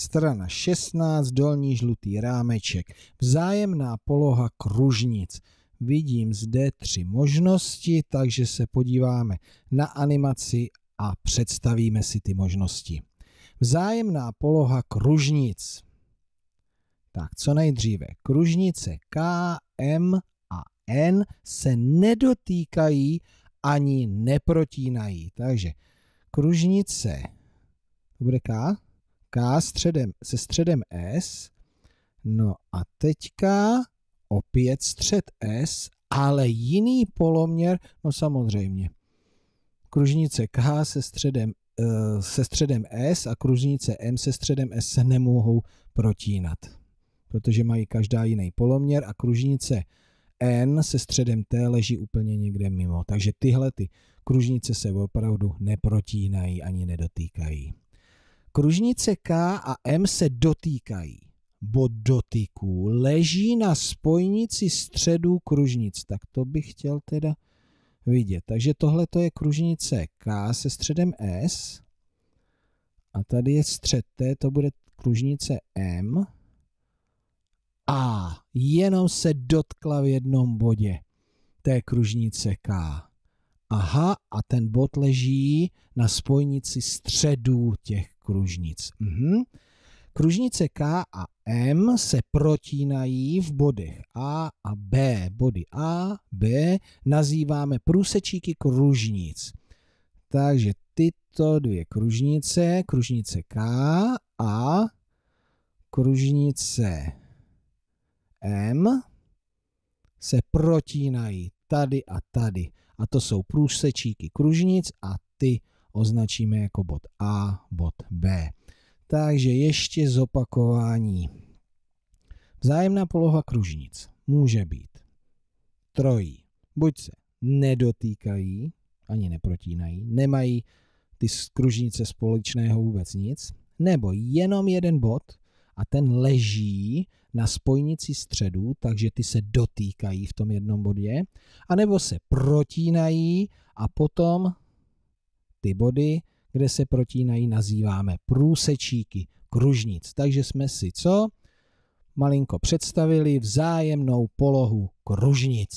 strana 16, dolní žlutý rámeček, vzájemná poloha kružnic. Vidím zde tři možnosti, takže se podíváme na animaci a představíme si ty možnosti. Vzájemná poloha kružnic. Tak co nejdříve. Kružnice K, M a N se nedotýkají ani neprotínají. Takže kružnice, to bude K, k středem, se středem S. No a teďka opět střed S, ale jiný poloměr, no samozřejmě. Kružnice K se středem, eh, se středem S a kružnice M se středem S se nemohou protínat, protože mají každá jiný poloměr a kružnice N se středem T leží úplně někde mimo. Takže tyhle ty kružnice se opravdu neprotínají ani nedotýkají. Kružnice K a M se dotýkají. Bod dotyku leží na spojnici středů kružnic. Tak to bych chtěl teda vidět. Takže tohle to je kružnice K se středem S. A tady je střed T, to bude kružnice M. A jenom se dotkla v jednom bodě té kružnice K aha, a ten bod leží na spojnici středů těch kružnic. Mhm. Kružnice K a M se protínají v bodech A a B. Body A, B nazýváme průsečíky kružnic. Takže tyto dvě kružnice, kružnice K a kružnice M se protínají tady a tady a to jsou průsečíky kružnic a ty označíme jako bod A, bod B. Takže ještě zopakování. Vzájemná poloha kružnic může být trojí. Buď se nedotýkají, ani neprotínají, nemají ty kružnice společného vůbec nic, nebo jenom jeden bod a ten leží na spojnici středů, takže ty se dotýkají v tom jednom bodě, anebo se protínají a potom ty body, kde se protínají, nazýváme průsečíky kružnic. Takže jsme si co? Malinko představili vzájemnou polohu kružnic.